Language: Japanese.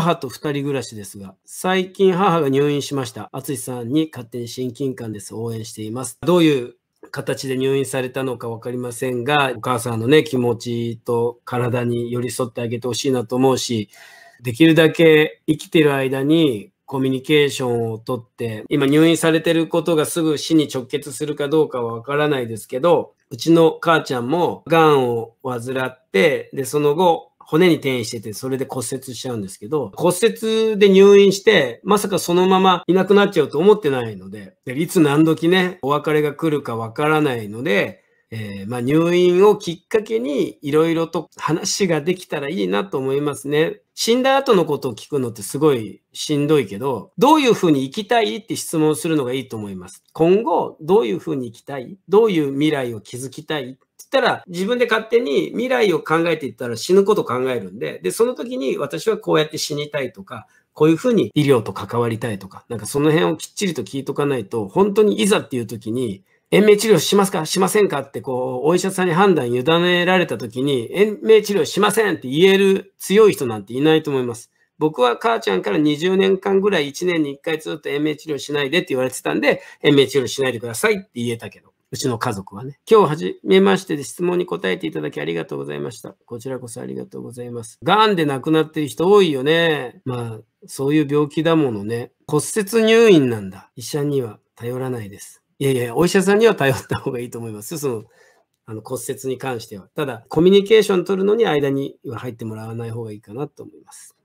母と2人暮らしですが、最近母が入院しました。淳さんに勝手に親近感です。応援しています。どういう形で入院されたのか分かりませんが、お母さんのね、気持ちと体に寄り添ってあげてほしいなと思うし、できるだけ生きてる間にコミュニケーションをとって、今入院されてることがすぐ死に直結するかどうかは分からないですけど、うちの母ちゃんも癌を患って、で、その後、骨に転移してて、それで骨折しちゃうんですけど、骨折で入院して、まさかそのままいなくなっちゃうと思ってないので、でいつ何時ね、お別れが来るかわからないので、えー、まあ、入院をきっかけにいろいろと話ができたらいいなと思いますね。死んだ後のことを聞くのってすごいしんどいけど、どういうふうに生きたいって質問するのがいいと思います。今後、どういうふうに生きたいどういう未来を築きたいったら、自分で勝手に未来を考えていったら死ぬこと考えるんで、で、その時に私はこうやって死にたいとか、こういうふうに医療と関わりたいとか、なんかその辺をきっちりと聞いとかないと、本当にいざっていう時に、延命治療しますかしませんかって、こう、お医者さんに判断委ねられた時に、延命治療しませんって言える強い人なんていないと思います。僕は母ちゃんから20年間ぐらい1年に1回ずっと延命治療しないでって言われてたんで、延命治療しないでくださいって言えたけど。うちの家族はね。今日はじめましてで質問に答えていただきありがとうございました。こちらこそありがとうございます。癌で亡くなってる人多いよね。まあ、そういう病気だものね。骨折入院なんだ。医者には頼らないです。いやいや、お医者さんには頼った方がいいと思いますそのあの骨折に関しては。ただ、コミュニケーション取るのに間には入ってもらわない方がいいかなと思います。